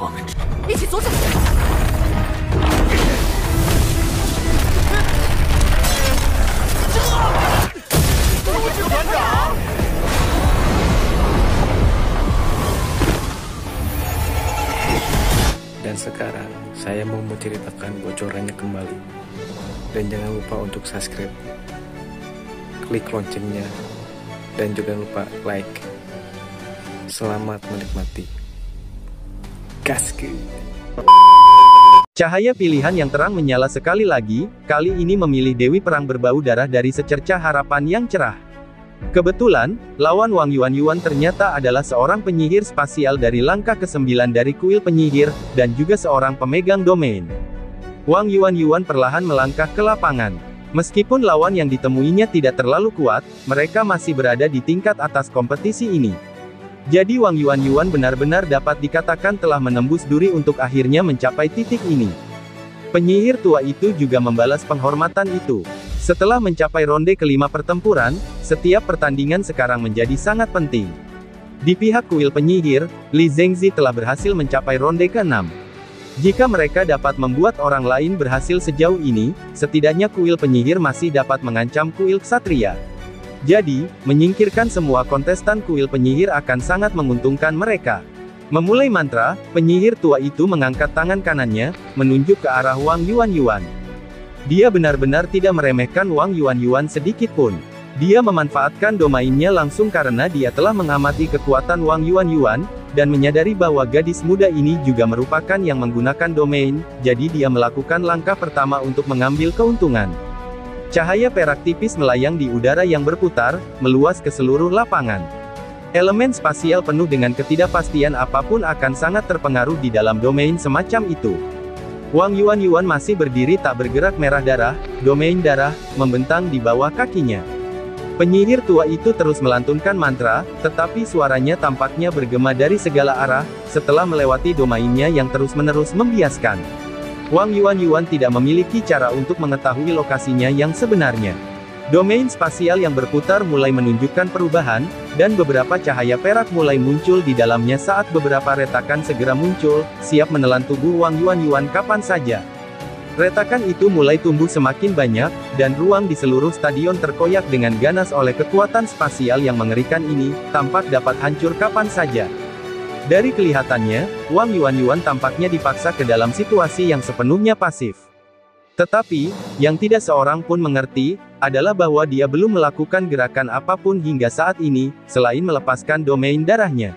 Dan sekarang saya mau menceritakan bocorannya kembali. Dan jangan lupa untuk subscribe, klik loncengnya, dan juga lupa like. Selamat menikmati. Cahaya pilihan yang terang menyala sekali lagi, kali ini memilih Dewi Perang berbau darah dari secerca harapan yang cerah. Kebetulan, lawan Wang Yuan Yuan ternyata adalah seorang penyihir spasial dari langkah ke-9 dari kuil penyihir, dan juga seorang pemegang domain. Wang Yuan Yuan perlahan melangkah ke lapangan. Meskipun lawan yang ditemuinya tidak terlalu kuat, mereka masih berada di tingkat atas kompetisi ini. Jadi Wang Yuan Yuan benar-benar dapat dikatakan telah menembus duri untuk akhirnya mencapai titik ini. Penyihir tua itu juga membalas penghormatan itu. Setelah mencapai ronde kelima pertempuran, setiap pertandingan sekarang menjadi sangat penting. Di pihak kuil penyihir, Li Zhengzi telah berhasil mencapai ronde keenam. Jika mereka dapat membuat orang lain berhasil sejauh ini, setidaknya kuil penyihir masih dapat mengancam kuil ksatria. Jadi, menyingkirkan semua kontestan kuil penyihir akan sangat menguntungkan mereka. Memulai mantra, penyihir tua itu mengangkat tangan kanannya, menunjuk ke arah Wang Yuan-Yuan. Dia benar-benar tidak meremehkan Wang Yuan-Yuan sedikit pun. Dia memanfaatkan domainnya langsung karena dia telah mengamati kekuatan Wang Yuan-Yuan, dan menyadari bahwa gadis muda ini juga merupakan yang menggunakan domain, jadi dia melakukan langkah pertama untuk mengambil keuntungan. Cahaya perak tipis melayang di udara yang berputar, meluas ke seluruh lapangan. Elemen spasial penuh dengan ketidakpastian apapun akan sangat terpengaruh di dalam domain semacam itu. Wang Yuan Yuan masih berdiri tak bergerak merah darah, domain darah, membentang di bawah kakinya. Penyihir tua itu terus melantunkan mantra, tetapi suaranya tampaknya bergema dari segala arah, setelah melewati domainnya yang terus-menerus membiaskan. Wang Yuan-Yuan tidak memiliki cara untuk mengetahui lokasinya yang sebenarnya. Domain spasial yang berputar mulai menunjukkan perubahan, dan beberapa cahaya perak mulai muncul di dalamnya saat beberapa retakan segera muncul, siap menelan tubuh Wang Yuan-Yuan kapan saja. Retakan itu mulai tumbuh semakin banyak, dan ruang di seluruh stadion terkoyak dengan ganas oleh kekuatan spasial yang mengerikan ini, tampak dapat hancur kapan saja. Dari kelihatannya, Wang Yuan-Yuan tampaknya dipaksa ke dalam situasi yang sepenuhnya pasif. Tetapi, yang tidak seorang pun mengerti, adalah bahwa dia belum melakukan gerakan apapun hingga saat ini, selain melepaskan domain darahnya.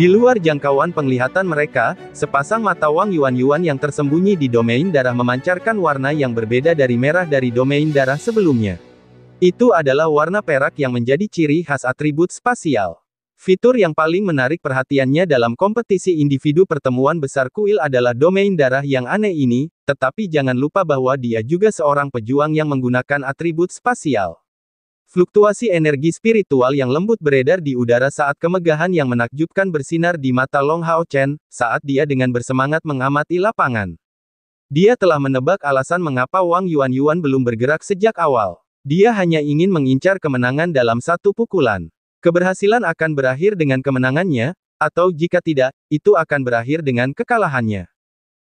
Di luar jangkauan penglihatan mereka, sepasang mata Wang Yuan-Yuan yang tersembunyi di domain darah memancarkan warna yang berbeda dari merah dari domain darah sebelumnya. Itu adalah warna perak yang menjadi ciri khas atribut spasial. Fitur yang paling menarik perhatiannya dalam kompetisi individu pertemuan besar kuil adalah domain darah yang aneh ini, tetapi jangan lupa bahwa dia juga seorang pejuang yang menggunakan atribut spasial. Fluktuasi energi spiritual yang lembut beredar di udara saat kemegahan yang menakjubkan bersinar di mata Long Hao Chen, saat dia dengan bersemangat mengamati lapangan. Dia telah menebak alasan mengapa Wang Yuan Yuan belum bergerak sejak awal. Dia hanya ingin mengincar kemenangan dalam satu pukulan. Keberhasilan akan berakhir dengan kemenangannya, atau jika tidak, itu akan berakhir dengan kekalahannya.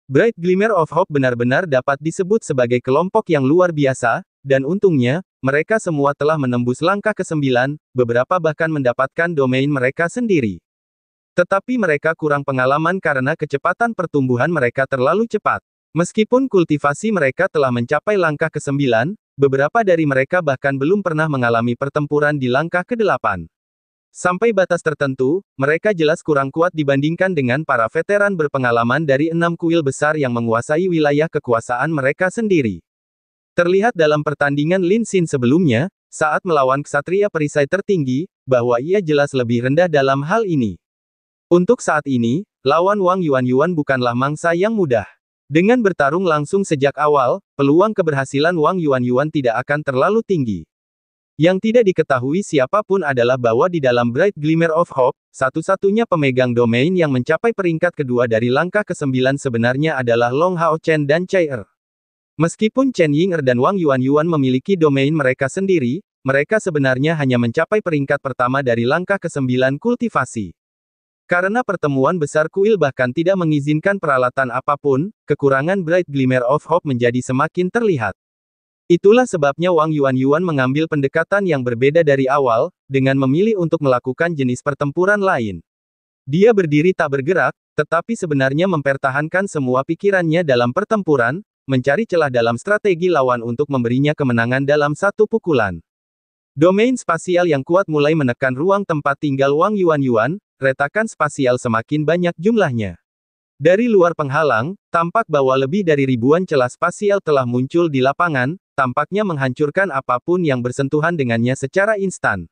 Bright Glimmer of Hope benar-benar dapat disebut sebagai kelompok yang luar biasa, dan untungnya, mereka semua telah menembus langkah ke-9, beberapa bahkan mendapatkan domain mereka sendiri. Tetapi mereka kurang pengalaman karena kecepatan pertumbuhan mereka terlalu cepat. Meskipun kultivasi mereka telah mencapai langkah ke-9, beberapa dari mereka bahkan belum pernah mengalami pertempuran di langkah ke-8. Sampai batas tertentu, mereka jelas kurang kuat dibandingkan dengan para veteran berpengalaman dari enam kuil besar yang menguasai wilayah kekuasaan mereka sendiri. Terlihat dalam pertandingan Lin Xin sebelumnya, saat melawan ksatria perisai tertinggi, bahwa ia jelas lebih rendah dalam hal ini. Untuk saat ini, lawan Wang Yuan-Yuan bukanlah mangsa yang mudah. Dengan bertarung langsung sejak awal, peluang keberhasilan Wang Yuan-Yuan tidak akan terlalu tinggi. Yang tidak diketahui siapapun adalah bahwa di dalam Bright Glimmer of Hope, satu-satunya pemegang domain yang mencapai peringkat kedua dari langkah ke-9 sebenarnya adalah Long Hao Chen dan Chai Er. Meskipun Chen Ying Er dan Wang Yuan Yuan memiliki domain mereka sendiri, mereka sebenarnya hanya mencapai peringkat pertama dari langkah ke-9 kultivasi. Karena pertemuan besar kuil bahkan tidak mengizinkan peralatan apapun, kekurangan Bright Glimmer of Hope menjadi semakin terlihat. Itulah sebabnya Wang Yuan-Yuan mengambil pendekatan yang berbeda dari awal, dengan memilih untuk melakukan jenis pertempuran lain. Dia berdiri tak bergerak, tetapi sebenarnya mempertahankan semua pikirannya dalam pertempuran, mencari celah dalam strategi lawan untuk memberinya kemenangan dalam satu pukulan. Domain spasial yang kuat mulai menekan ruang tempat tinggal Wang Yuan-Yuan, retakan spasial semakin banyak jumlahnya. Dari luar penghalang, tampak bahwa lebih dari ribuan celah spasial telah muncul di lapangan, tampaknya menghancurkan apapun yang bersentuhan dengannya secara instan.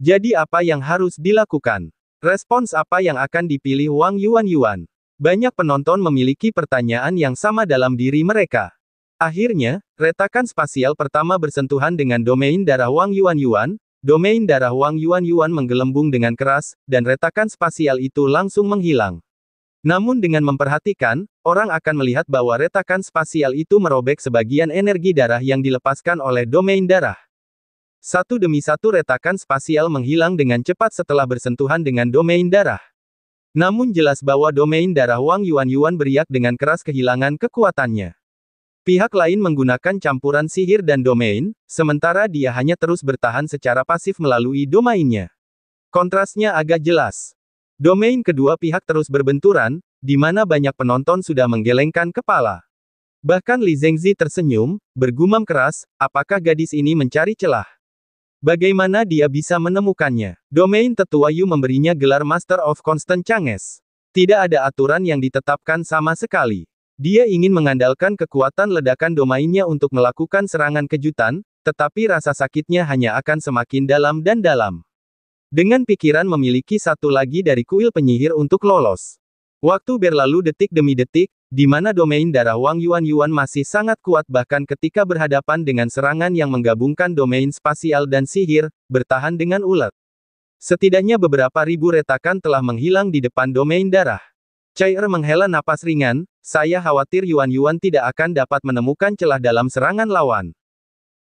Jadi apa yang harus dilakukan? Respons apa yang akan dipilih Wang Yuan Yuan? Banyak penonton memiliki pertanyaan yang sama dalam diri mereka. Akhirnya, retakan spasial pertama bersentuhan dengan domain darah Wang Yuan Yuan, domain darah Wang Yuan Yuan menggelembung dengan keras, dan retakan spasial itu langsung menghilang. Namun dengan memperhatikan, orang akan melihat bahwa retakan spasial itu merobek sebagian energi darah yang dilepaskan oleh domain darah. Satu demi satu retakan spasial menghilang dengan cepat setelah bersentuhan dengan domain darah. Namun jelas bahwa domain darah Wang Yuan-Yuan beriak dengan keras kehilangan kekuatannya. Pihak lain menggunakan campuran sihir dan domain, sementara dia hanya terus bertahan secara pasif melalui domainnya. Kontrasnya agak jelas. Domain kedua pihak terus berbenturan, di mana banyak penonton sudah menggelengkan kepala. Bahkan Li Zhengzi tersenyum, bergumam keras, apakah gadis ini mencari celah? Bagaimana dia bisa menemukannya? Domain tetua Yu memberinya gelar Master of Constant Changes. Tidak ada aturan yang ditetapkan sama sekali. Dia ingin mengandalkan kekuatan ledakan domainnya untuk melakukan serangan kejutan, tetapi rasa sakitnya hanya akan semakin dalam dan dalam. Dengan pikiran memiliki satu lagi dari kuil penyihir untuk lolos. Waktu berlalu detik demi detik, di mana domain darah Wang Yuan Yuan masih sangat kuat bahkan ketika berhadapan dengan serangan yang menggabungkan domain spasial dan sihir, bertahan dengan ulet. Setidaknya beberapa ribu retakan telah menghilang di depan domain darah. Cai er menghela napas ringan, saya khawatir Yuan Yuan tidak akan dapat menemukan celah dalam serangan lawan.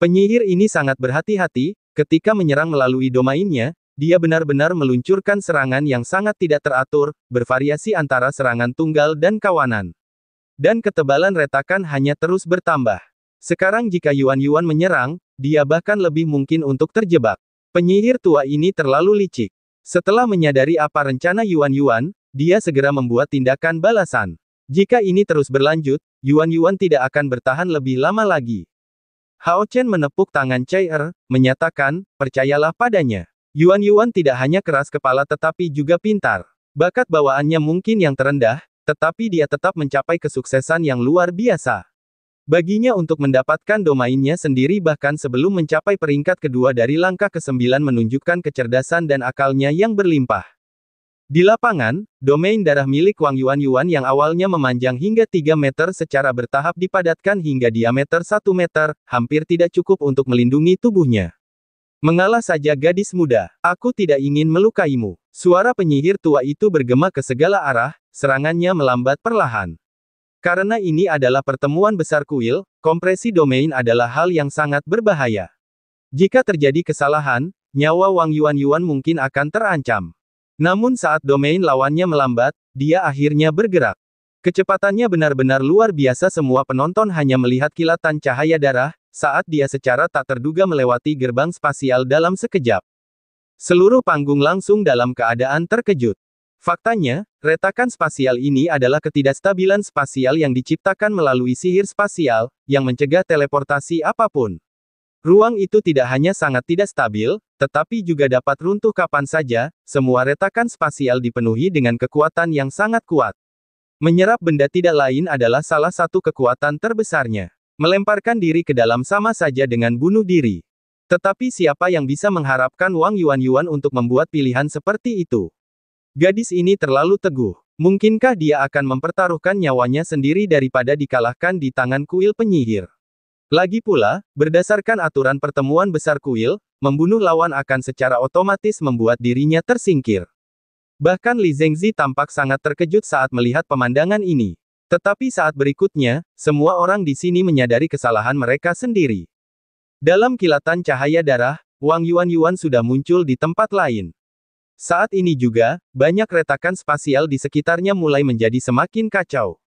Penyihir ini sangat berhati-hati, ketika menyerang melalui domainnya, dia benar-benar meluncurkan serangan yang sangat tidak teratur, bervariasi antara serangan tunggal dan kawanan. Dan ketebalan retakan hanya terus bertambah. Sekarang jika Yuan-Yuan menyerang, dia bahkan lebih mungkin untuk terjebak. Penyihir tua ini terlalu licik. Setelah menyadari apa rencana Yuan-Yuan, dia segera membuat tindakan balasan. Jika ini terus berlanjut, Yuan-Yuan tidak akan bertahan lebih lama lagi. Hao Chen menepuk tangan Chai Er, menyatakan, percayalah padanya. Yuan Yuan tidak hanya keras kepala tetapi juga pintar. Bakat bawaannya mungkin yang terendah, tetapi dia tetap mencapai kesuksesan yang luar biasa. Baginya untuk mendapatkan domainnya sendiri bahkan sebelum mencapai peringkat kedua dari langkah ke-9 menunjukkan kecerdasan dan akalnya yang berlimpah. Di lapangan, domain darah milik Wang Yuan-Yuan yang awalnya memanjang hingga 3 meter secara bertahap dipadatkan hingga diameter 1 meter, hampir tidak cukup untuk melindungi tubuhnya. Mengalah saja gadis muda, aku tidak ingin melukaimu. Suara penyihir tua itu bergema ke segala arah, serangannya melambat perlahan. Karena ini adalah pertemuan besar kuil, kompresi domain adalah hal yang sangat berbahaya. Jika terjadi kesalahan, nyawa Wang Yuan-Yuan mungkin akan terancam. Namun saat domain lawannya melambat, dia akhirnya bergerak. Kecepatannya benar-benar luar biasa semua penonton hanya melihat kilatan cahaya darah, saat dia secara tak terduga melewati gerbang spasial dalam sekejap. Seluruh panggung langsung dalam keadaan terkejut. Faktanya, retakan spasial ini adalah ketidakstabilan spasial yang diciptakan melalui sihir spasial, yang mencegah teleportasi apapun. Ruang itu tidak hanya sangat tidak stabil, tetapi juga dapat runtuh kapan saja, semua retakan spasial dipenuhi dengan kekuatan yang sangat kuat. Menyerap benda tidak lain adalah salah satu kekuatan terbesarnya. Melemparkan diri ke dalam sama saja dengan bunuh diri. Tetapi siapa yang bisa mengharapkan Wang Yuan-Yuan untuk membuat pilihan seperti itu? Gadis ini terlalu teguh. Mungkinkah dia akan mempertaruhkan nyawanya sendiri daripada dikalahkan di tangan kuil penyihir? Lagi pula, berdasarkan aturan pertemuan besar kuil, membunuh lawan akan secara otomatis membuat dirinya tersingkir. Bahkan Li Zhengzi tampak sangat terkejut saat melihat pemandangan ini. Tetapi saat berikutnya, semua orang di sini menyadari kesalahan mereka sendiri. Dalam kilatan cahaya darah, Wang Yuan Yuan sudah muncul di tempat lain. Saat ini juga, banyak retakan spasial di sekitarnya mulai menjadi semakin kacau.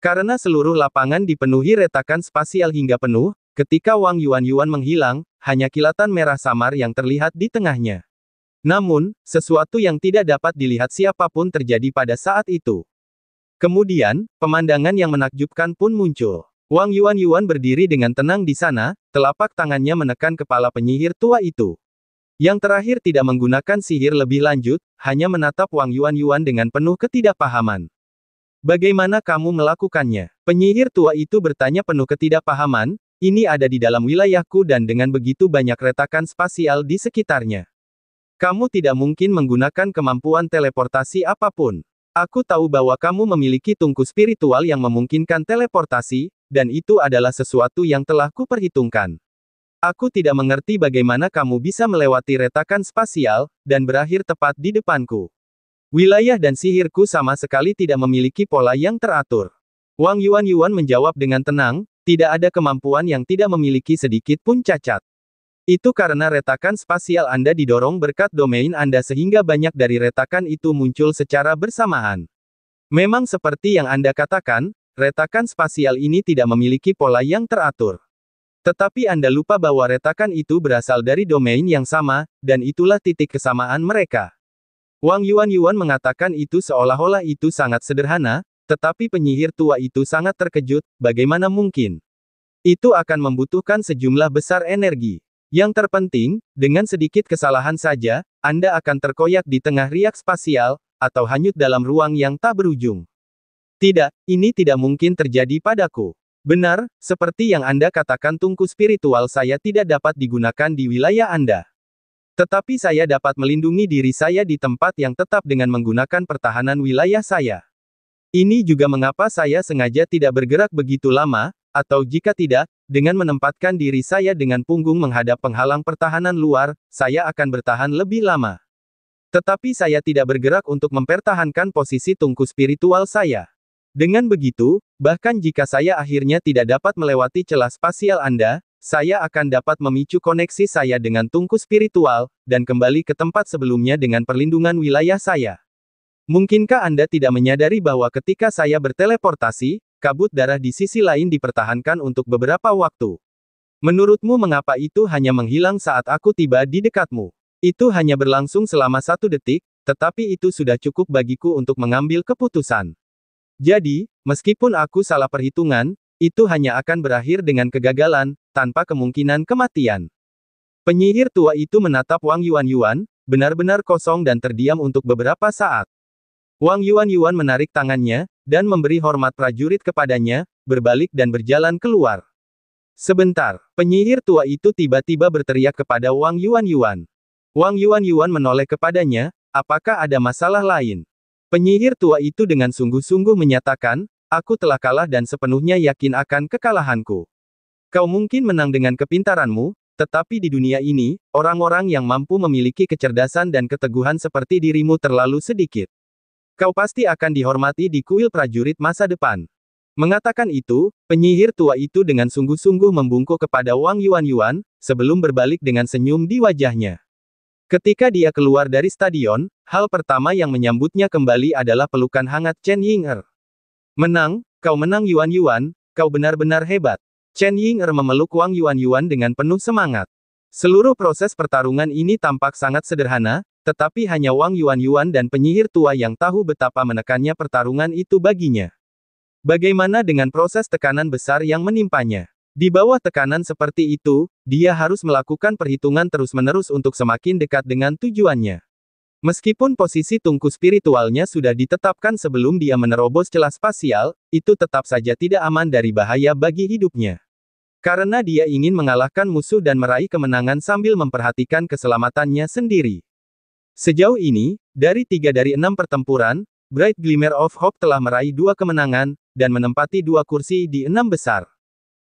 Karena seluruh lapangan dipenuhi retakan spasial hingga penuh, ketika Wang Yuan Yuan menghilang, hanya kilatan merah samar yang terlihat di tengahnya. Namun, sesuatu yang tidak dapat dilihat siapapun terjadi pada saat itu. Kemudian, pemandangan yang menakjubkan pun muncul. Wang Yuan Yuan berdiri dengan tenang di sana, telapak tangannya menekan kepala penyihir tua itu. Yang terakhir tidak menggunakan sihir lebih lanjut, hanya menatap Wang Yuan Yuan dengan penuh ketidakpahaman. Bagaimana kamu melakukannya? Penyihir tua itu bertanya penuh ketidakpahaman, ini ada di dalam wilayahku dan dengan begitu banyak retakan spasial di sekitarnya. Kamu tidak mungkin menggunakan kemampuan teleportasi apapun. Aku tahu bahwa kamu memiliki tungku spiritual yang memungkinkan teleportasi, dan itu adalah sesuatu yang telah kuperhitungkan. Aku tidak mengerti bagaimana kamu bisa melewati retakan spasial, dan berakhir tepat di depanku. Wilayah dan sihirku sama sekali tidak memiliki pola yang teratur. Wang Yuan Yuan menjawab dengan tenang, tidak ada kemampuan yang tidak memiliki sedikit pun cacat. Itu karena retakan spasial Anda didorong berkat domain Anda sehingga banyak dari retakan itu muncul secara bersamaan. Memang seperti yang Anda katakan, retakan spasial ini tidak memiliki pola yang teratur. Tetapi Anda lupa bahwa retakan itu berasal dari domain yang sama, dan itulah titik kesamaan mereka. Wang Yuan Yuan mengatakan itu seolah-olah itu sangat sederhana, tetapi penyihir tua itu sangat terkejut, bagaimana mungkin? Itu akan membutuhkan sejumlah besar energi. Yang terpenting, dengan sedikit kesalahan saja, Anda akan terkoyak di tengah riak spasial, atau hanyut dalam ruang yang tak berujung. Tidak, ini tidak mungkin terjadi padaku. Benar, seperti yang Anda katakan tungku spiritual saya tidak dapat digunakan di wilayah Anda. Tetapi saya dapat melindungi diri saya di tempat yang tetap dengan menggunakan pertahanan wilayah saya. Ini juga mengapa saya sengaja tidak bergerak begitu lama, atau jika tidak, dengan menempatkan diri saya dengan punggung menghadap penghalang pertahanan luar, saya akan bertahan lebih lama. Tetapi saya tidak bergerak untuk mempertahankan posisi tungku spiritual saya. Dengan begitu, bahkan jika saya akhirnya tidak dapat melewati celah spasial Anda, saya akan dapat memicu koneksi saya dengan tungku spiritual, dan kembali ke tempat sebelumnya dengan perlindungan wilayah saya. Mungkinkah Anda tidak menyadari bahwa ketika saya berteleportasi, kabut darah di sisi lain dipertahankan untuk beberapa waktu. Menurutmu mengapa itu hanya menghilang saat aku tiba di dekatmu? Itu hanya berlangsung selama satu detik, tetapi itu sudah cukup bagiku untuk mengambil keputusan. Jadi, meskipun aku salah perhitungan, itu hanya akan berakhir dengan kegagalan, tanpa kemungkinan kematian. Penyihir tua itu menatap Wang Yuan Yuan, benar-benar kosong dan terdiam untuk beberapa saat. Wang Yuan Yuan menarik tangannya, dan memberi hormat prajurit kepadanya, berbalik dan berjalan keluar. Sebentar, penyihir tua itu tiba-tiba berteriak kepada Wang Yuan Yuan. Wang Yuan Yuan menoleh kepadanya, apakah ada masalah lain? Penyihir tua itu dengan sungguh-sungguh menyatakan, aku telah kalah dan sepenuhnya yakin akan kekalahanku. Kau mungkin menang dengan kepintaranmu, tetapi di dunia ini, orang-orang yang mampu memiliki kecerdasan dan keteguhan seperti dirimu terlalu sedikit. Kau pasti akan dihormati di kuil prajurit masa depan. Mengatakan itu, penyihir tua itu dengan sungguh-sungguh membungkuk kepada Wang Yuan-Yuan, sebelum berbalik dengan senyum di wajahnya. Ketika dia keluar dari stadion, hal pertama yang menyambutnya kembali adalah pelukan hangat Chen Ying'er. Menang, kau menang Yuan-Yuan, kau benar-benar hebat. Chen Ying'er memeluk Wang Yuan-Yuan dengan penuh semangat. Seluruh proses pertarungan ini tampak sangat sederhana, tetapi hanya Wang Yuan-Yuan dan penyihir tua yang tahu betapa menekannya pertarungan itu baginya. Bagaimana dengan proses tekanan besar yang menimpanya? Di bawah tekanan seperti itu, dia harus melakukan perhitungan terus-menerus untuk semakin dekat dengan tujuannya. Meskipun posisi tungku spiritualnya sudah ditetapkan sebelum dia menerobos celah spasial, itu tetap saja tidak aman dari bahaya bagi hidupnya. Karena dia ingin mengalahkan musuh dan meraih kemenangan sambil memperhatikan keselamatannya sendiri. Sejauh ini, dari tiga dari enam pertempuran, Bright Glimmer of Hope telah meraih dua kemenangan, dan menempati dua kursi di enam besar.